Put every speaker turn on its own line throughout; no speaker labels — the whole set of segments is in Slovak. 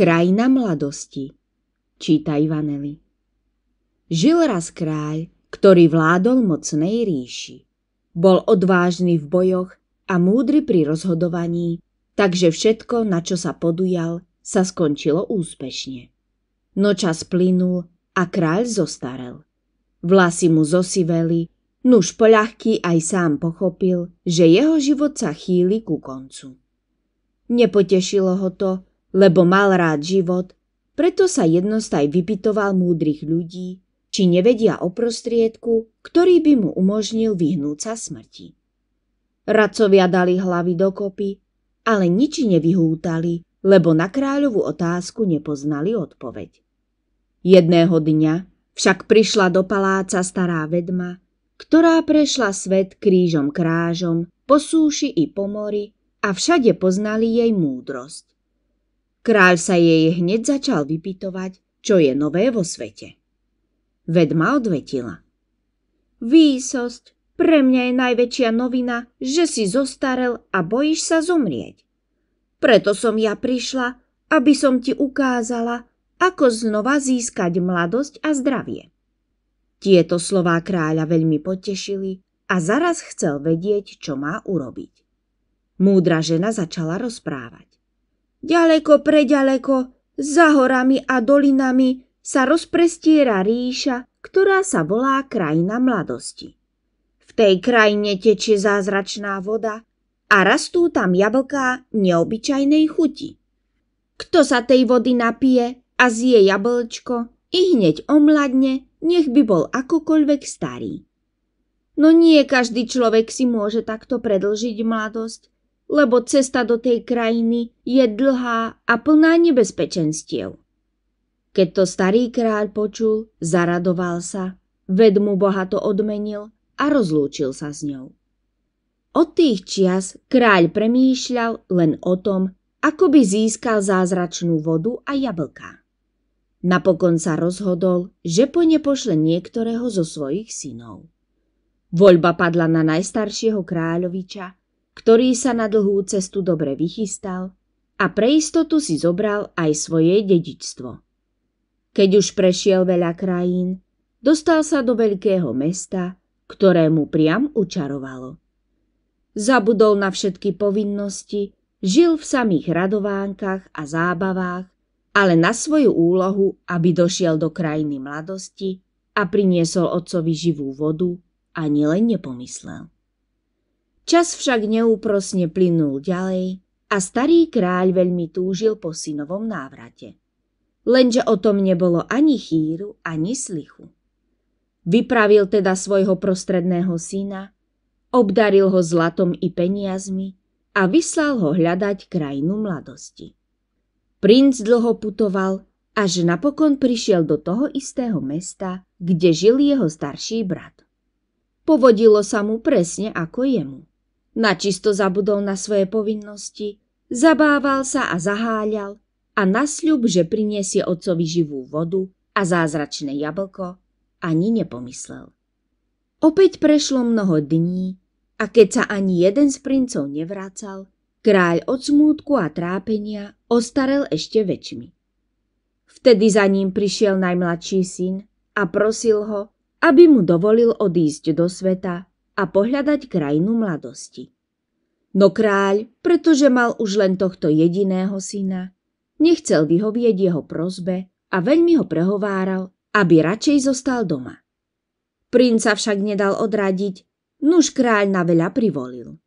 Krajina mladosti. Čítaj Ivanely Žil raz kráľ, ktorý vládol mocnej ríši. Bol odvážny v bojoch a múdry pri rozhodovaní, takže všetko, na čo sa podujal, sa skončilo úspešne. No čas plynul a kráľ zostarel. Vlasy mu zosiveli, nuž poľahky aj sám pochopil, že jeho život sa chýli ku koncu. Nepotešilo ho to, lebo mal rád život, preto sa jednostaj vypitoval múdrych ľudí, či nevedia o prostriedku, ktorý by mu umožnil vyhnúť sa smrti. Radcovia dali hlavy dokopy, ale nič nevyhútali, lebo na kráľovú otázku nepoznali odpoveď. Jedného dňa však prišla do paláca stará vedma, ktorá prešla svet krížom krážom, po súši i po mori a všade poznali jej múdrosť. Kráľ sa jej hneď začal vypytovať, čo je nové vo svete. Vedma odvetila. Výsosť, pre mňa je najväčšia novina, že si zostarel a bojíš sa zomrieť. Preto som ja prišla, aby som ti ukázala, ako znova získať mladosť a zdravie. Tieto slová kráľa veľmi potešili a zaraz chcel vedieť, čo má urobiť. Múdra žena začala rozprávať. Ďaleko preďaleko, za horami a dolinami sa rozprestiera ríša, ktorá sa volá krajina mladosti. V tej krajine tečie zázračná voda a rastú tam jablká neobyčajnej chuti. Kto sa tej vody napije a zje jablčko, i hneď omladne, nech by bol akokoľvek starý. No nie každý človek si môže takto predlžiť mladosť lebo cesta do tej krajiny je dlhá a plná nebezpečenstiev. Keď to starý kráľ počul, zaradoval sa, ved mu bohato odmenil a rozlúčil sa s ňou. Od tých čias kráľ premýšľal len o tom, ako by získal zázračnú vodu a jablka. Napokon sa rozhodol, že po ne pošle niektorého zo svojich synov. Voľba padla na najstaršieho kráľoviča ktorý sa na dlhú cestu dobre vychystal a pre istotu si zobral aj svoje dedičstvo. Keď už prešiel veľa krajín, dostal sa do veľkého mesta, ktoré mu priam učarovalo. Zabudol na všetky povinnosti, žil v samých radovánkach a zábavách, ale na svoju úlohu, aby došiel do krajiny mladosti a priniesol otcovi živú vodu, ani len nepomyslel. Čas však neúprosne plynul ďalej a starý kráľ veľmi túžil po synovom návrate. Lenže o tom nebolo ani chýru, ani slichu. Vypravil teda svojho prostredného syna, obdaril ho zlatom i peniazmi a vyslal ho hľadať krajinu mladosti. Princ dlho putoval, až napokon prišiel do toho istého mesta, kde žil jeho starší brat. Povodilo sa mu presne ako jemu. Načisto zabudol na svoje povinnosti, zabával sa a zaháľal a sľub, že priniesie otcovi živú vodu a zázračné jablko, ani nepomyslel. Opäť prešlo mnoho dní a keď sa ani jeden z princov nevracal, kráľ od smútku a trápenia ostarel ešte väčšmi. Vtedy za ním prišiel najmladší syn a prosil ho, aby mu dovolil odísť do sveta a pohľadať krajinu mladosti. No kráľ, pretože mal už len tohto jediného syna, nechcel vyhovieť jeho prozbe a veľmi ho prehováral, aby radšej zostal doma. Princa však nedal odradiť, nuž kráľ na veľa privolil.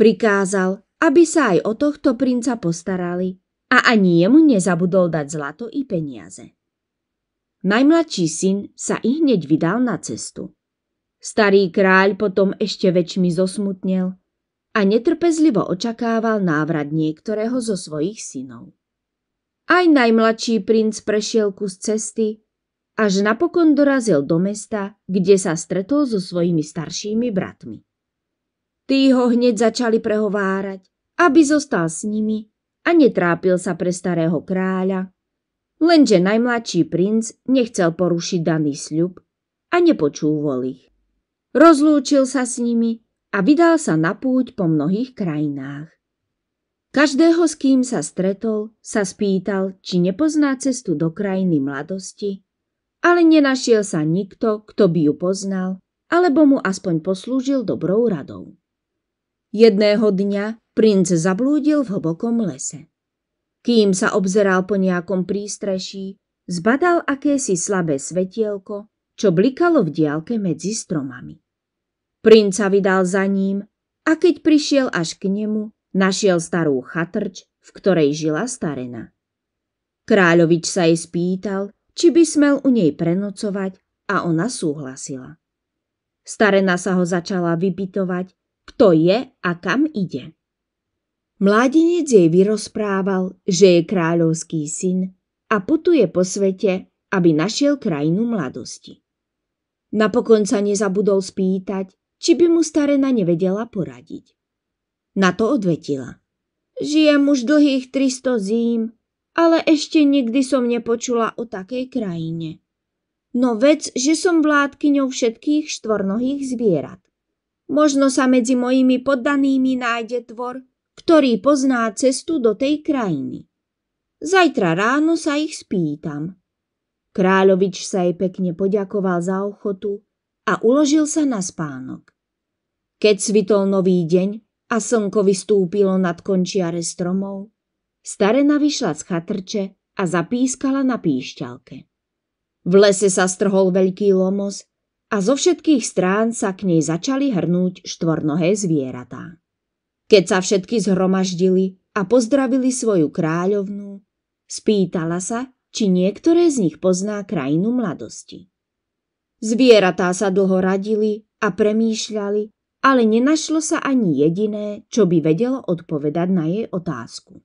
Prikázal, aby sa aj o tohto princa postarali a ani jemu nezabudol dať zlato i peniaze. Najmladší syn sa i hneď vydal na cestu. Starý kráľ potom ešte väčšmi zosmutnel a netrpezlivo očakával návrat niektorého zo svojich synov. Aj najmladší princ prešiel kus cesty, až napokon dorazil do mesta, kde sa stretol so svojimi staršími bratmi. Tí ho hneď začali prehovárať, aby zostal s nimi a netrápil sa pre starého kráľa, lenže najmladší princ nechcel porušiť daný sľub a nepočúval ich. Rozlúčil sa s nimi a vydal sa na púť po mnohých krajinách. Každého, s kým sa stretol, sa spýtal, či nepozná cestu do krajiny mladosti, ale nenašiel sa nikto, kto by ju poznal, alebo mu aspoň poslúžil dobrou radou. Jedného dňa princ zablúdil v hlbokom lese. Kým sa obzeral po nejakom prístreší, zbadal akési slabé svetielko, čo blikalo v diálke medzi stromami. Princa vydal za ním a keď prišiel až k nemu, našiel starú chatrč, v ktorej žila starena. Kráľovič sa jej spýtal, či by smel u nej prenocovať a ona súhlasila. Starena sa ho začala vypytovať, kto je a kam ide. Mládinec jej vyrozprával, že je kráľovský syn a putuje po svete, aby našiel krajinu mladosti. Napokon sa nezabudol spýtať, či by mu starena nevedela poradiť. Na to odvetila. Žijem už dlhých 300 zím, ale ešte nikdy som nepočula o takej krajine. No vec, že som vládkyňou všetkých štvornohých zvierat. Možno sa medzi mojimi poddanými nájde tvor, ktorý pozná cestu do tej krajiny. Zajtra ráno sa ich spýtam. Kráľovič sa jej pekne poďakoval za ochotu a uložil sa na spánok. Keď svitol nový deň a slnko vystúpilo nad končiare stromov, starena vyšla z chatrče a zapískala na píšťalke. V lese sa strhol veľký lomos a zo všetkých strán sa k nej začali hrnúť štvornohé zvieratá. Keď sa všetky zhromaždili a pozdravili svoju kráľovnú, spýtala sa, či niektoré z nich pozná krajinu mladosti. Zvieratá sa dlho radili a premýšľali, ale nenašlo sa ani jediné, čo by vedelo odpovedať na jej otázku.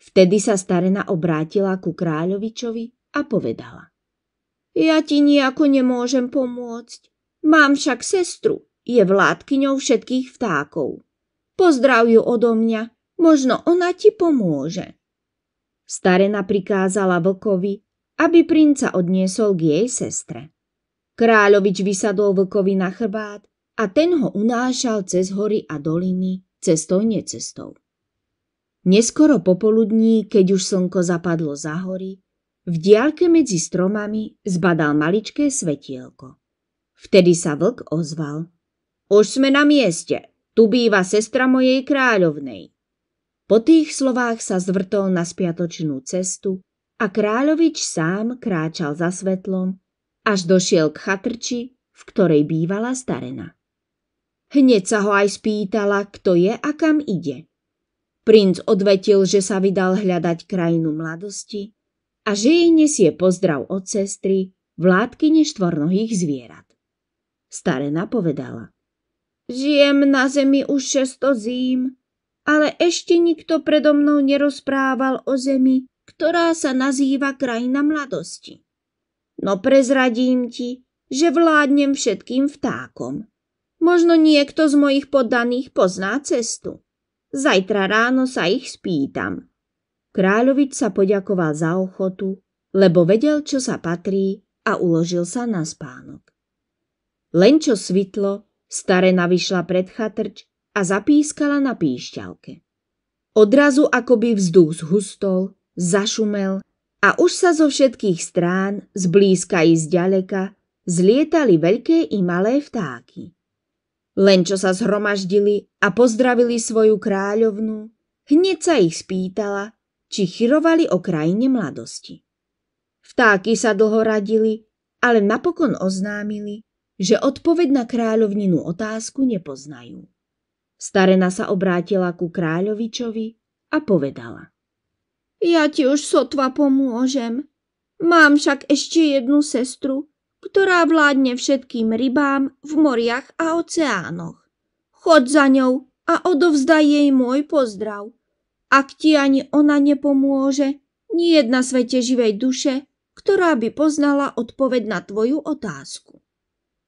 Vtedy sa starena obrátila ku kráľovičovi a povedala. Ja ti nejako nemôžem pomôcť. Mám však sestru, je vládkyňou všetkých vtákov. Pozdrav ju odo mňa, možno ona ti pomôže. Starena prikázala vlkovi, aby princa odniesol k jej sestre. Kráľovič vysadol vlkovi na chrbát a ten ho unášal cez hory a doliny, cestou necestou. Neskoro popoludní, keď už slnko zapadlo za hory, v diaľke medzi stromami zbadal maličké svetielko. Vtedy sa vlk ozval. Už sme na mieste, tu býva sestra mojej kráľovnej. Po tých slovách sa zvrtol na spiatočnú cestu a kráľovič sám kráčal za svetlom, až došiel k chatrči, v ktorej bývala starena. Hneď sa ho aj spýtala, kto je a kam ide. Princ odvetil, že sa vydal hľadať krajinu mladosti a že jej nesie pozdrav od sestry, vládky neštvornohých zvierat. Starena povedala. Žijem na zemi už šesto zím, ale ešte nikto predo mnou nerozprával o zemi, ktorá sa nazýva krajina mladosti. No prezradím ti, že vládnem všetkým vtákom. Možno niekto z mojich poddaných pozná cestu. Zajtra ráno sa ich spýtam. Kráľovič sa poďakoval za ochotu, lebo vedel, čo sa patrí a uložil sa na spánok. Len čo svitlo, starena vyšla pred chatrč a zapískala na píšťalke. Odrazu akoby vzduch zhustol, zašumel a už sa zo všetkých strán, zblízka i zďaleka, zlietali veľké i malé vtáky. Len čo sa zhromaždili a pozdravili svoju kráľovnú, hneď sa ich spýtala, či chyrovali o krajine mladosti. Vtáky sa dlho radili, ale napokon oznámili, že odpoveď na kráľovninu otázku nepoznajú. Starena sa obrátila ku kráľovičovi a povedala. Ja ti už sotva pomôžem. Mám však ešte jednu sestru, ktorá vládne všetkým rybám v moriach a oceánoch. Chod za ňou a odovzdaj jej môj pozdrav. Ak ti ani ona nepomôže, nie jedna svete živej duše, ktorá by poznala odpoveď na tvoju otázku.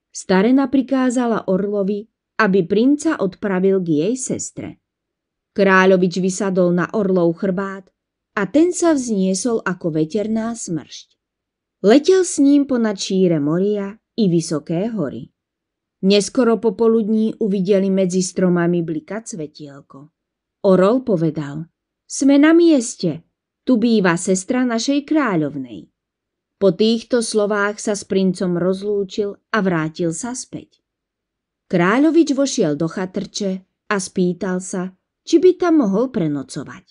Starena prikázala orlovi, aby princa odpravil k jej sestre. Kráľovič vysadol na orlov chrbát a ten sa vzniesol ako veterná smršť. Letel s ním ponad šíre moria i vysoké hory. Neskoro popoludní uvideli medzi stromami blikať svetielko. Orol povedal, sme na mieste, tu býva sestra našej kráľovnej. Po týchto slovách sa s princom rozlúčil a vrátil sa späť. Kráľovič vošiel do chatrče a spýtal sa, či by tam mohol prenocovať.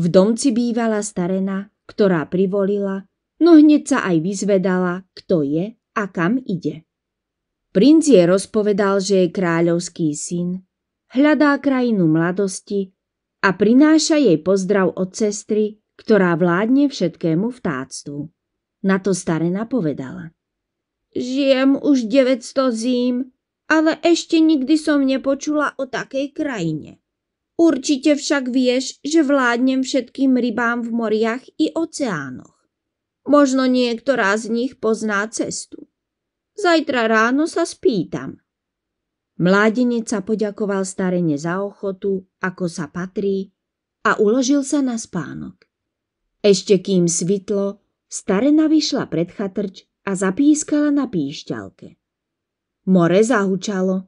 V domci bývala starena, ktorá privolila, no hneď sa aj vyzvedala, kto je a kam ide. Princ je rozpovedal, že je kráľovský syn, hľadá krajinu mladosti a prináša jej pozdrav od sestry, ktorá vládne všetkému vtáctvu. Na to starena povedala. Žijem už 900 zím, ale ešte nikdy som nepočula o takej krajine. Určite však vieš, že vládnem všetkým rybám v moriach i oceánoch. Možno niektorá z nich pozná cestu. Zajtra ráno sa spýtam. Mládenec sa poďakoval starene za ochotu, ako sa patrí, a uložil sa na spánok. Ešte kým svitlo, starena vyšla pred chatrč a zapískala na píšťalke. More zahučalo.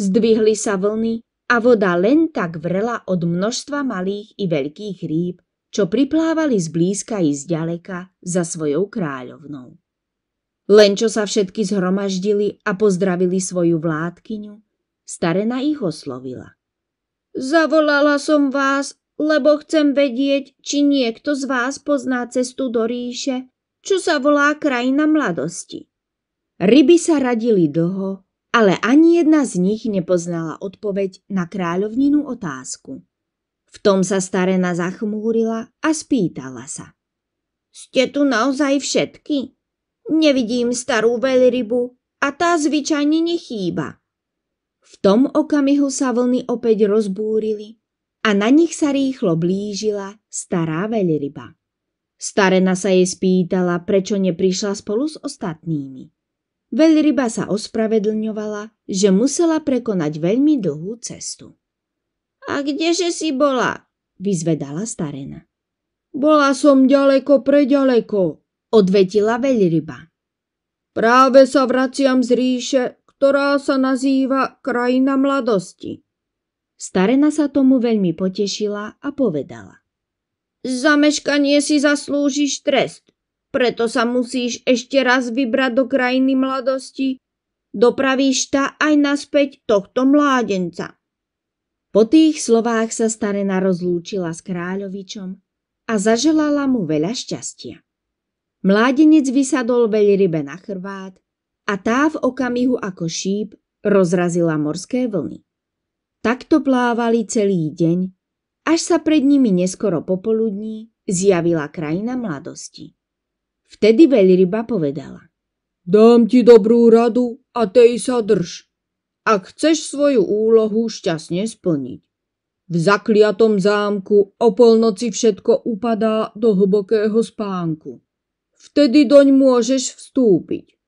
Zdvihli sa vlny a voda len tak vrela od množstva malých i veľkých rýb, čo priplávali zblízka i zďaleka za svojou kráľovnou. Len čo sa všetky zhromaždili a pozdravili svoju vládkyňu, starena ich oslovila. Zavolala som vás, lebo chcem vedieť, či niekto z vás pozná cestu do ríše, čo sa volá krajina mladosti. Ryby sa radili dlho, ale ani jedna z nich nepoznala odpoveď na kráľovninu otázku. V tom sa starena zachmúrila a spýtala sa. Ste tu naozaj všetky? Nevidím starú veľrybu a tá zvyčajne nechýba. V tom okamihu sa vlny opäť rozbúrili a na nich sa rýchlo blížila stará veľryba. Starena sa jej spýtala, prečo neprišla spolu s ostatnými. Veľryba sa ospravedlňovala, že musela prekonať veľmi dlhú cestu. A kdeže si bola? vyzvedala starena. Bola som ďaleko preďaleko, odvetila veľryba. Práve sa vraciam z ríše, ktorá sa nazýva krajina mladosti. Starena sa tomu veľmi potešila a povedala. Zameškanie si zaslúžiš trest. Preto sa musíš ešte raz vybrať do krajiny mladosti. Dopravíš ta aj naspäť tohto mládenca. Po tých slovách sa starena rozlúčila s kráľovičom a zaželala mu veľa šťastia. Mládenec vysadol veľrybe na chrbát a tá v okamihu ako šíp rozrazila morské vlny. Takto plávali celý deň, až sa pred nimi neskoro popoludní zjavila krajina mladosti. Vtedy veľryba povedala. Dám ti dobrú radu a tej sa drž. Ak chceš svoju úlohu šťastne splniť. V zakliatom zámku o polnoci všetko upadá do hlbokého spánku. Vtedy doň môžeš vstúpiť.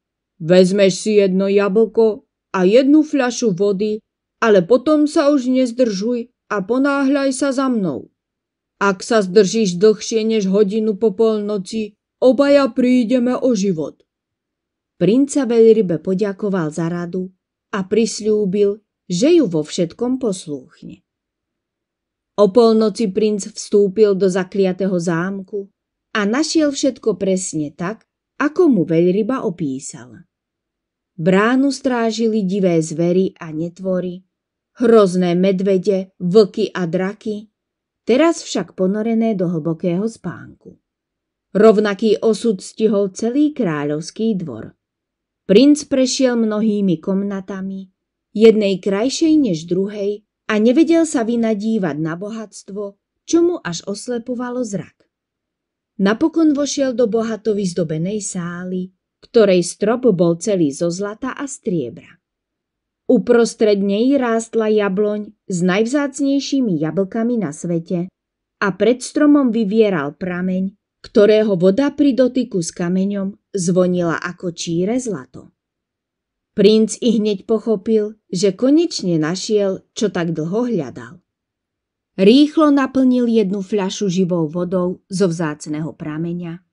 Vezmeš si jedno jablko a jednu fľašu vody, ale potom sa už nezdržuj a ponáhľaj sa za mnou. Ak sa zdržíš dlhšie než hodinu po polnoci, Obaja prídeme o život. Princa veľrybe poďakoval za radu a prislúbil, že ju vo všetkom poslúchne. O polnoci princ vstúpil do zakliatého zámku a našiel všetko presne tak, ako mu veľryba opísala. Bránu strážili divé zvery a netvory, hrozné medvede, vlky a draky, teraz však ponorené do hlbokého spánku. Rovnaký osud stihol celý kráľovský dvor. Princ prešiel mnohými komnatami, jednej krajšej než druhej a nevedel sa vynadívať na bohatstvo, čo mu až oslepovalo zrak. Napokon vošiel do bohato vyzdobenej sály, ktorej strop bol celý zo zlata a striebra. Uprostred nej rástla jabloň s najvzácnejšími jablkami na svete a pred stromom vyvieral prameň, ktorého voda pri dotyku s kameňom zvonila ako číre zlato. Princ i hneď pochopil, že konečne našiel, čo tak dlho hľadal. Rýchlo naplnil jednu fľašu živou vodou zo vzácného prameňa,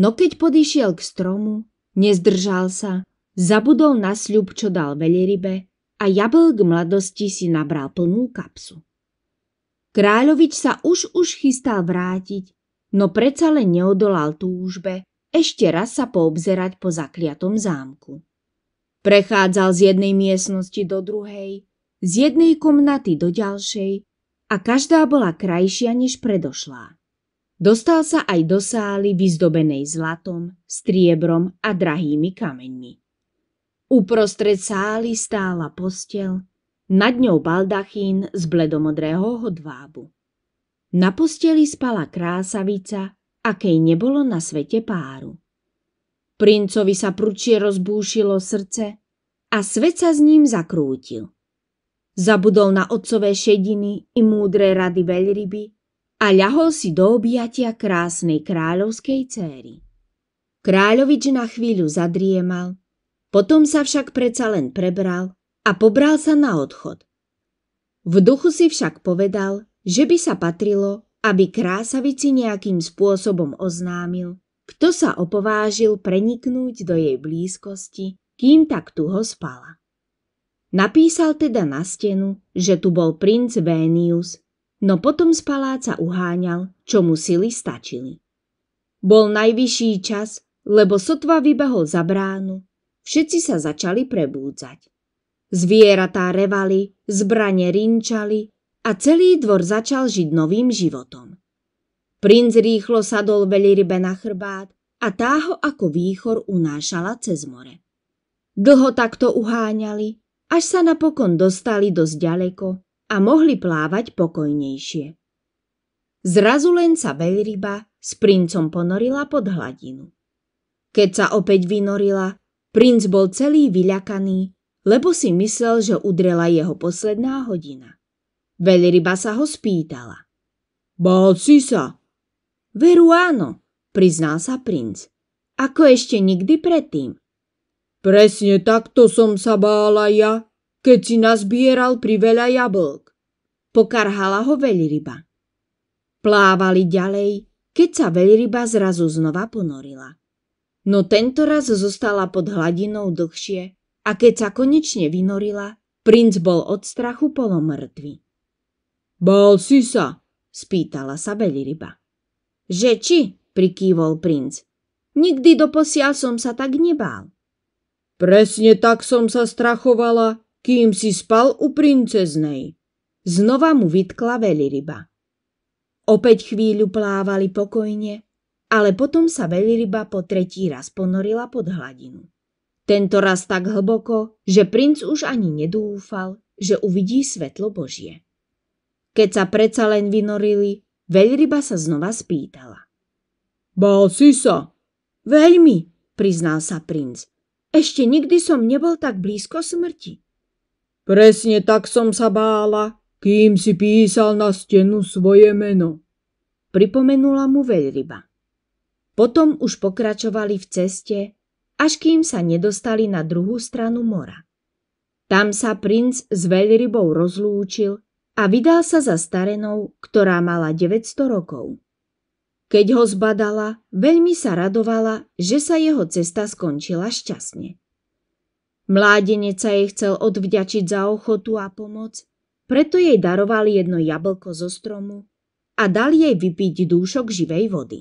no keď podišiel k stromu, nezdržal sa, zabudol na sľub, čo dal veľrybe a jabl k mladosti si nabral plnú kapsu. Kráľovič sa už už chystal vrátiť, no predsa len neodolal túžbe ešte raz sa poobzerať po zakliatom zámku. Prechádzal z jednej miestnosti do druhej, z jednej komnaty do ďalšej a každá bola krajšia než predošlá. Dostal sa aj do sály vyzdobenej zlatom, striebrom a drahými kameňmi. Uprostred sály stála postel, nad ňou baldachín z bledomodrého hodvábu. Na posteli spala krásavica, akej nebolo na svete páru. Princovi sa prúčie rozbúšilo srdce a svet sa s ním zakrútil. Zabudol na otcové šediny i múdre rady veľryby a ľahol si do objatia krásnej kráľovskej céry. Kráľovič na chvíľu zadriemal, potom sa však predsa len prebral a pobral sa na odchod. V duchu si však povedal, že by sa patrilo, aby krásavici nejakým spôsobom oznámil, kto sa opovážil preniknúť do jej blízkosti, kým tak tuho spala. Napísal teda na stenu, že tu bol princ Vénius, no potom z paláca uháňal, čo mu sily stačili. Bol najvyšší čas, lebo sotva vybehol za bránu, všetci sa začali prebúdzať. Zvieratá revali, zbrane rinčali, a celý dvor začal žiť novým životom. Princ rýchlo sadol veľrybe na chrbát a tá ho ako výchor unášala cez more. Dlho takto uháňali, až sa napokon dostali dosť ďaleko a mohli plávať pokojnejšie. Zrazu len sa veľryba s princom ponorila pod hladinu. Keď sa opäť vynorila, princ bol celý vyľakaný, lebo si myslel, že udrela jeho posledná hodina. Veľryba sa ho spýtala. Bál si sa? Veru áno, priznal sa princ. Ako ešte nikdy predtým. Presne takto som sa bála ja, keď si nazbieral pri veľa jablk. Pokarhala ho veľryba. Plávali ďalej, keď sa veľryba zrazu znova ponorila. No tento raz zostala pod hladinou dlhšie a keď sa konečne vynorila, princ bol od strachu polomrtvý. Bál si sa? spýtala sa veľryba. Že či, prikývol princ. Nikdy doposiaľ som sa tak nebál. Presne tak som sa strachovala, kým si spal u princeznej. Znova mu vytkla veľryba. Opäť chvíľu plávali pokojne, ale potom sa veľryba po tretí raz ponorila pod hladinu. Tento raz tak hlboko, že princ už ani nedúfal, že uvidí svetlo Božie. Keď sa predsa len vynorili, veľryba sa znova spýtala. Bál si sa? Veľmi, priznal sa princ. Ešte nikdy som nebol tak blízko smrti. Presne tak som sa bála, kým si písal na stenu svoje meno. Pripomenula mu veľryba. Potom už pokračovali v ceste, až kým sa nedostali na druhú stranu mora. Tam sa princ s veľrybou rozlúčil a vydá sa za starenou, ktorá mala 900 rokov. Keď ho zbadala, veľmi sa radovala, že sa jeho cesta skončila šťastne. Mládenec sa jej chcel odvďačiť za ochotu a pomoc, preto jej daroval jedno jablko zo stromu a dal jej vypiť dúšok živej vody.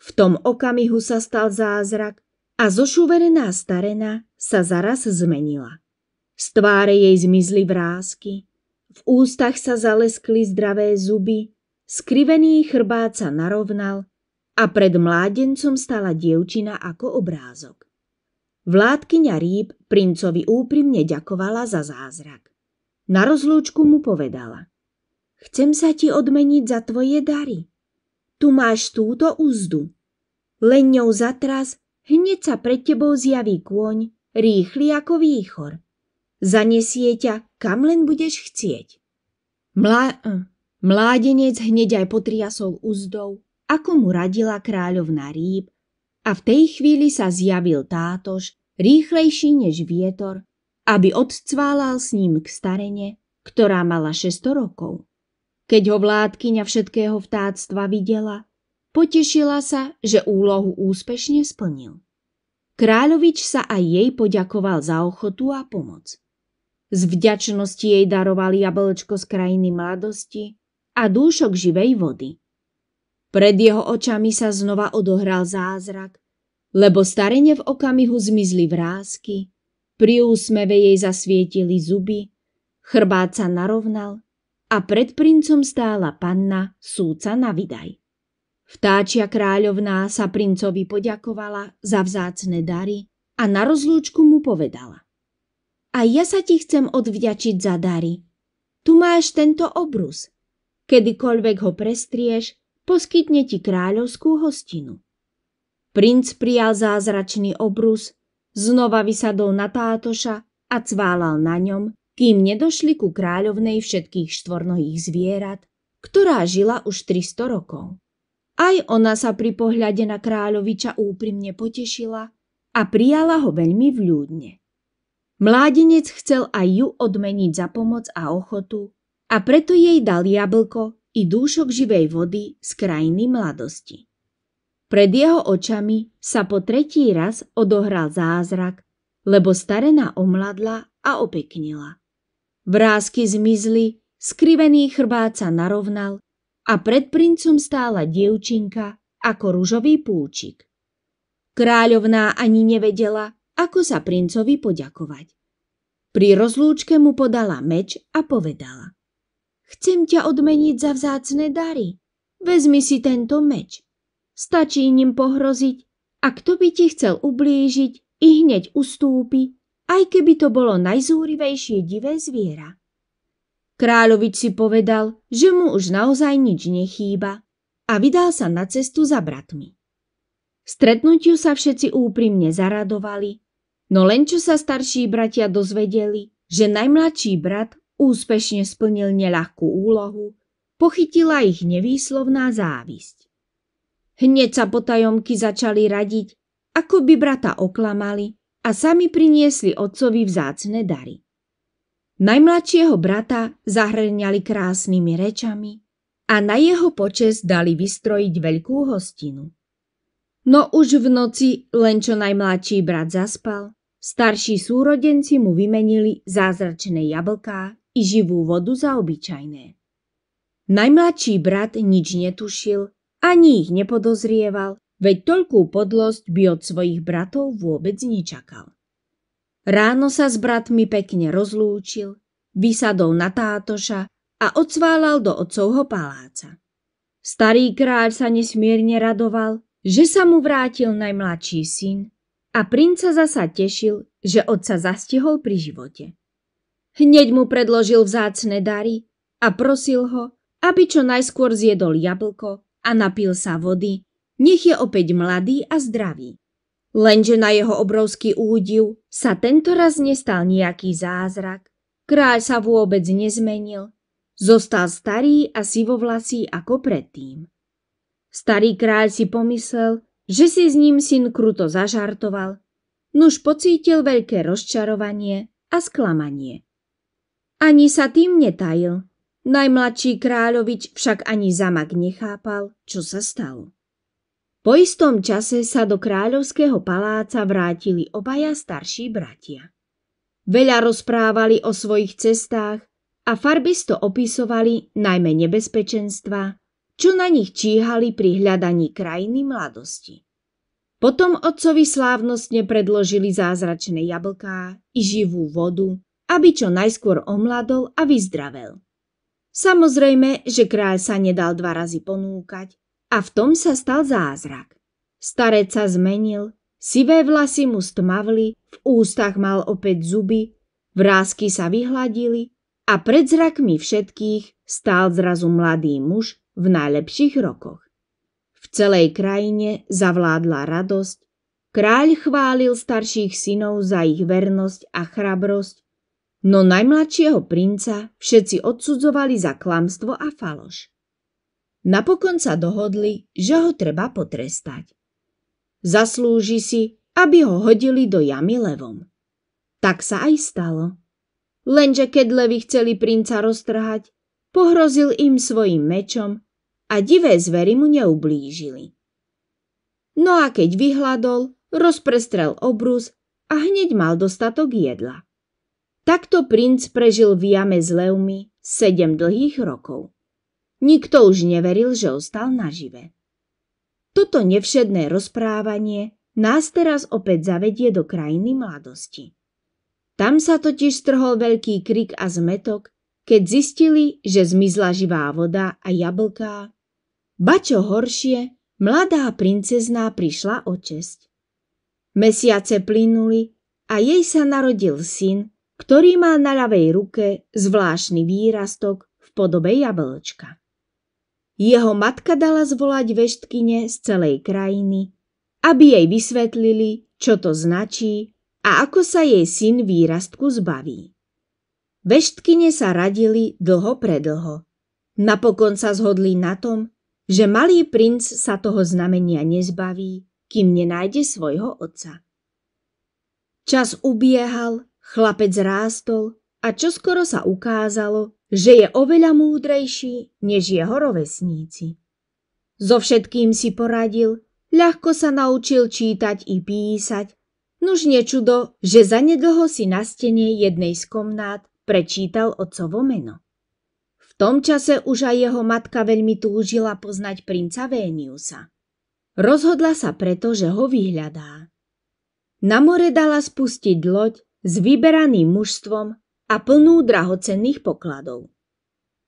V tom okamihu sa stal zázrak a zošuverená starena sa zaraz zmenila. Z tváre jej zmizli vrázky, v ústach sa zaleskli zdravé zuby, skrivený chrbát sa narovnal a pred mládencom stala dievčina ako obrázok. Vládkyňa rýb princovi úprimne ďakovala za zázrak. Na rozlúčku mu povedala – Chcem sa ti odmeniť za tvoje dary. Tu máš túto úzdu. Len ňou zatras, hneď sa pred tebou zjaví kôň, rýchly ako výchor – zaniesie ťa, kam len budeš chcieť. Mlá... Eh, mládenec hneď aj potriasol úzdou, ako mu radila kráľovná rýb a v tej chvíli sa zjavil tátož, rýchlejší než vietor, aby odcválal s ním k starene, ktorá mala 600 rokov. Keď ho vládkyňa všetkého vtáctva videla, potešila sa, že úlohu úspešne splnil. Kráľovič sa aj jej poďakoval za ochotu a pomoc. Z vďačnosti jej darovali jablčko z krajiny mladosti a dúšok živej vody. Pred jeho očami sa znova odohral zázrak, lebo starene v okamihu zmizli vrázky, pri úsmeve jej zasvietili zuby, chrbát sa narovnal a pred princom stála panna, súca na vydaj. Vtáčia kráľovná sa princovi poďakovala za vzácne dary a na rozlúčku mu povedala – a ja sa ti chcem odvďačiť za dary. Tu máš tento obrus. Kedykoľvek ho prestrieš, poskytne ti kráľovskú hostinu. Princ prijal zázračný obrus, znova vysadol na tátoša a cválal na ňom, kým nedošli ku kráľovnej všetkých štvornohých zvierat, ktorá žila už 300 rokov. Aj ona sa pri pohľade na kráľoviča úprimne potešila a prijala ho veľmi vľúdne. Mládenec chcel aj ju odmeniť za pomoc a ochotu a preto jej dal jablko i dúšok živej vody z krajiny mladosti. Pred jeho očami sa po tretí raz odohral zázrak, lebo starena omladla a opeknila. Vrázky zmizli, skrivený chrbát sa narovnal a pred princom stála dievčinka ako ružový púčik. Kráľovná ani nevedela, ako sa princovi poďakovať. Pri rozlúčke mu podala meč a povedala. Chcem ťa odmeniť za vzácne dary. Vezmi si tento meč. Stačí ním pohroziť a kto by ti chcel ublížiť, i hneď ustúpi, aj keby to bolo najzúrivejšie divé zviera. Kráľovič si povedal, že mu už naozaj nič nechýba a vydal sa na cestu za bratmi. Stretnutiu sa všetci úprimne zaradovali No len čo sa starší bratia dozvedeli, že najmladší brat úspešne splnil neľahkú úlohu, pochytila ich nevýslovná závisť. Hneď sa potajomky začali radiť, ako by brata oklamali a sami priniesli otcovi vzácne dary. Najmladšieho brata zahrňali krásnymi rečami a na jeho počes dali vystrojiť veľkú hostinu. No už v noci len čo najmladší brat zaspal, Starší súrodenci mu vymenili zázračné jablká i živú vodu za obyčajné. Najmladší brat nič netušil, ani ich nepodozrieval, veď toľkú podlosť by od svojich bratov vôbec nečakal. Ráno sa s bratmi pekne rozlúčil, vysadol na tátoša a odsválal do otcovho paláca. Starý kráľ sa nesmierne radoval, že sa mu vrátil najmladší syn a princa sa tešil, že otca zastihol pri živote. Hneď mu predložil vzácne dary a prosil ho, aby čo najskôr zjedol jablko a napil sa vody, nech je opäť mladý a zdravý. Lenže na jeho obrovský údiv sa tento raz nestal nejaký zázrak. Kráľ sa vôbec nezmenil, zostal starý a sivovlasý ako predtým. Starý kráľ si pomyslel, že si s ním syn kruto zažartoval, nuž pocítil veľké rozčarovanie a sklamanie. Ani sa tým netajil. Najmladší kráľovič však ani zamak nechápal, čo sa stalo. Po istom čase sa do kráľovského paláca vrátili obaja starší bratia. Veľa rozprávali o svojich cestách a farbisto opisovali najmä nebezpečenstva, čo na nich číhali pri hľadaní krajiny mladosti. Potom otcovi slávnostne predložili zázračné jablká i živú vodu, aby čo najskôr omladol a vyzdravel. Samozrejme, že kráľ sa nedal dva razy ponúkať a v tom sa stal zázrak. Starec sa zmenil, sivé vlasy mu stmavli, v ústach mal opäť zuby, vrázky sa vyhladili a pred zrakmi všetkých stál zrazu mladý muž v najlepších rokoch. V celej krajine zavládla radosť, kráľ chválil starších synov za ich vernosť a chrabrosť, no najmladšieho princa všetci odsudzovali za klamstvo a faloš. Napokon sa dohodli, že ho treba potrestať. Zaslúži si, aby ho hodili do jamy levom. Tak sa aj stalo. Lenže keď levy chceli princa roztrhať, pohrozil im svojim mečom a divé zvery mu neublížili. No a keď vyhľadol, rozprestrel obrus a hneď mal dostatok jedla. Takto princ prežil v jame s levmi sedem dlhých rokov. Nikto už neveril, že ostal nažive. Toto nevšedné rozprávanie nás teraz opäť zavedie do krajiny mladosti. Tam sa totiž strhol veľký krik a zmetok keď zistili, že zmizla živá voda a jablká. Ba čo horšie, mladá princezná prišla o česť. Mesiace plynuli a jej sa narodil syn, ktorý má na ľavej ruke zvláštny výrastok v podobe jablčka. Jeho matka dala zvolať veštkyne z celej krajiny, aby jej vysvetlili, čo to značí a ako sa jej syn výrastku zbaví. Veštkyne sa radili dlho predlho. Napokon sa zhodli na tom, že malý princ sa toho znamenia nezbaví, kým nenájde svojho otca. Čas ubiehal, chlapec rástol a čoskoro sa ukázalo, že je oveľa múdrejší než jeho rovesníci. So všetkým si poradil, ľahko sa naučil čítať i písať, nuž nečudo, že zanedlho si na stene jednej z komnát prečítal otcovo meno. V tom čase už aj jeho matka veľmi túžila poznať princa Véniusa. Rozhodla sa preto, že ho vyhľadá. Na more dala spustiť loď s vyberaným mužstvom a plnú drahocenných pokladov.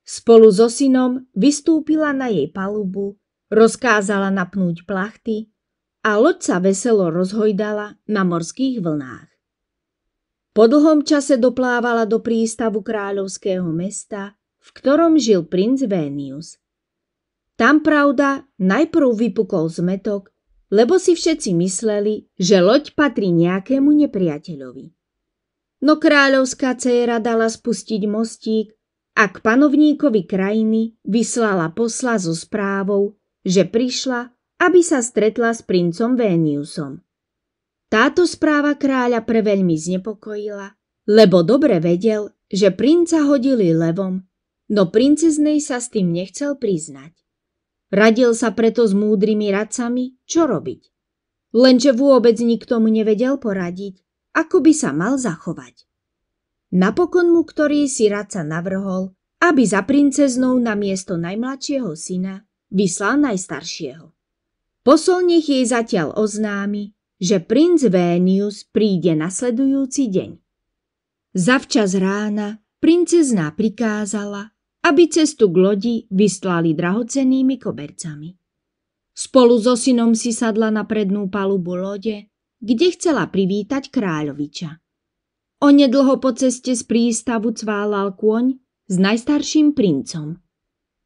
Spolu so synom vystúpila na jej palubu, rozkázala napnúť plachty a loď sa veselo rozhojdala na morských vlnách. Po dlhom čase doplávala do prístavu kráľovského mesta, v ktorom žil princ Vénius. Tam pravda najprv vypukol zmetok, lebo si všetci mysleli, že loď patrí nejakému nepriateľovi. No kráľovská dcéra dala spustiť mostík a k panovníkovi krajiny vyslala posla so správou, že prišla, aby sa stretla s princom Véniusom. Táto správa kráľa preveľmi znepokojila, lebo dobre vedel, že princa hodili levom, no princeznej sa s tým nechcel priznať. Radil sa preto s múdrymi radcami, čo robiť. Lenže vôbec nikto mu nevedel poradiť, ako by sa mal zachovať. Napokon mu ktorý si radca navrhol, aby za princeznou na miesto najmladšieho syna vyslal najstaršieho. Posol nech jej zatiaľ oznámi, že princ Vénius príde nasledujúci deň. Zavčas rána princezná prikázala, aby cestu k lodi vyslali drahocennými kobercami. Spolu so synom si sadla na prednú palubu lode, kde chcela privítať kráľoviča. Onedlho po ceste z prístavu cválal kôň s najstarším princom.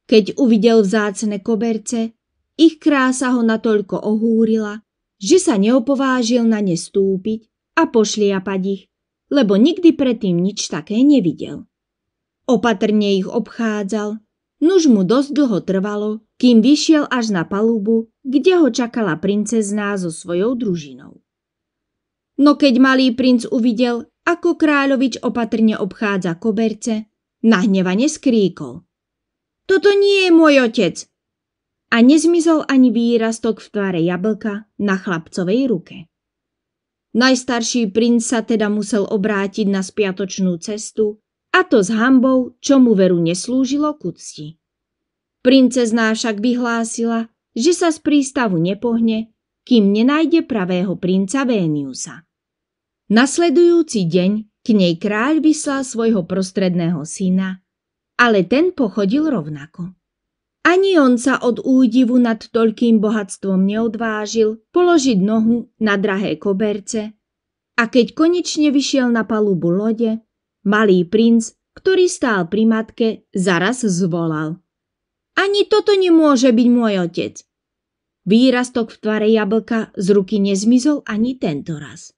Keď uvidel vzácne koberce, ich krása ho natoľko ohúrila, že sa neopovážil na ne stúpiť a pošliapať ich, lebo nikdy predtým nič také nevidel. Opatrne ich obchádzal, nuž mu dosť dlho trvalo, kým vyšiel až na palubu, kde ho čakala princezná so svojou družinou. No keď malý princ uvidel, ako kráľovič opatrne obchádza koberce, nahnevane skríkol. Toto nie je môj otec, a nezmizol ani výrastok v tvare jablka na chlapcovej ruke. Najstarší princ sa teda musel obrátiť na spiatočnú cestu, a to s hambou, čo mu veru neslúžilo ku cti. Princezná však vyhlásila, že sa z prístavu nepohne, kým nenájde pravého princa Véniusa. Nasledujúci deň k nej kráľ vyslal svojho prostredného syna, ale ten pochodil rovnako. Ani on sa od údivu nad toľkým bohatstvom neodvážil položiť nohu na drahé koberce a keď konečne vyšiel na palubu lode, malý princ, ktorý stál pri matke, zaraz zvolal. Ani toto nemôže byť môj otec. Výrastok v tvare jablka z ruky nezmizol ani tento raz.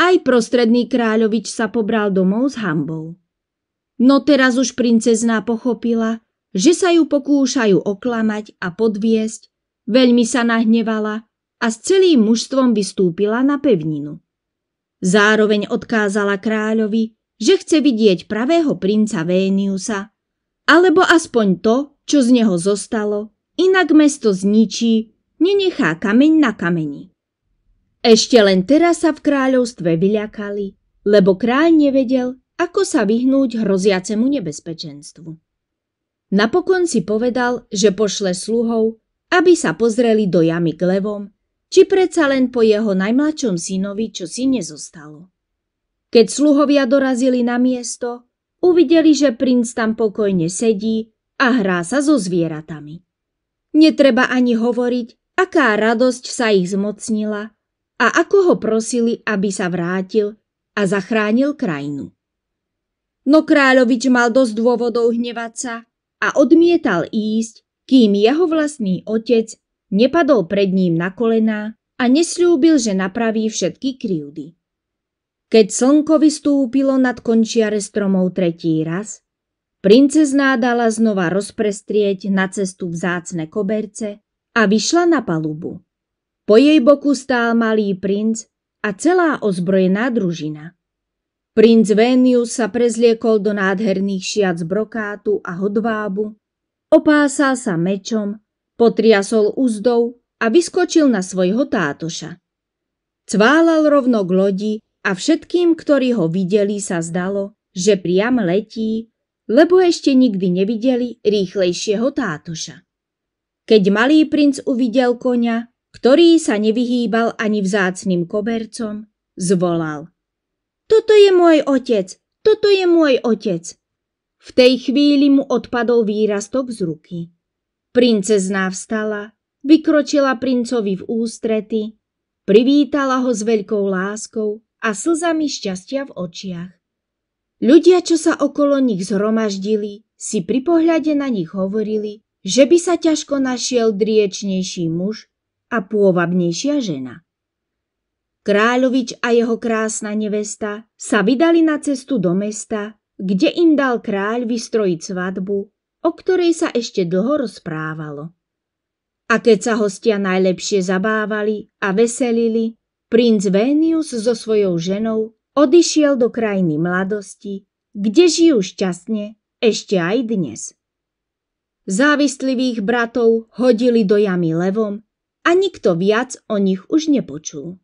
Aj prostredný kráľovič sa pobral domov s hambou. No teraz už princezná pochopila, že sa ju pokúšajú oklamať a podviesť, veľmi sa nahnevala a s celým mužstvom vystúpila na pevninu. Zároveň odkázala kráľovi, že chce vidieť pravého princa Véniusa, alebo aspoň to, čo z neho zostalo, inak mesto zničí, nenechá kameň na kameni. Ešte len teraz sa v kráľovstve vyľakali, lebo kráľ nevedel, ako sa vyhnúť hroziacemu nebezpečenstvu. Napokon si povedal, že pošle sluhov, aby sa pozreli do jamy k levom, či predsa len po jeho najmladšom synovi, čo si nezostalo. Keď sluhovia dorazili na miesto, uvideli, že princ tam pokojne sedí a hrá sa so zvieratami. Netreba ani hovoriť, aká radosť sa ich zmocnila a ako ho prosili, aby sa vrátil a zachránil krajinu. No kráľovič mal dosť dôvodov hnevať sa a odmietal ísť, kým jeho vlastný otec nepadol pred ním na kolená a nesľúbil, že napraví všetky krivdy. Keď slnko vystúpilo nad končiare stromov tretí raz, princezná dala znova rozprestrieť na cestu vzácne koberce a vyšla na palubu. Po jej boku stál malý princ a celá ozbrojená družina. Princ Venius sa prezliekol do nádherných šiac brokátu a hodvábu, opásal sa mečom, potriasol úzdou a vyskočil na svojho tátoša. Cválal rovno k lodi a všetkým, ktorí ho videli, sa zdalo, že priam letí, lebo ešte nikdy nevideli rýchlejšieho tátoša. Keď malý princ uvidel konia, ktorý sa nevyhýbal ani vzácným kobercom, zvolal – toto je môj otec, toto je môj otec. V tej chvíli mu odpadol výrastok z ruky. Princezná vstala, vykročila princovi v ústrety, privítala ho s veľkou láskou a slzami šťastia v očiach. Ľudia, čo sa okolo nich zhromaždili, si pri pohľade na nich hovorili, že by sa ťažko našiel driečnejší muž a pôvabnejšia žena. Kráľovič a jeho krásna nevesta sa vydali na cestu do mesta, kde im dal kráľ vystrojiť svadbu, o ktorej sa ešte dlho rozprávalo. A keď sa hostia najlepšie zabávali a veselili, princ Vénius so svojou ženou odišiel do krajiny mladosti, kde žijú šťastne ešte aj dnes. Závislivých bratov hodili do jamy levom a nikto viac o nich už nepočul.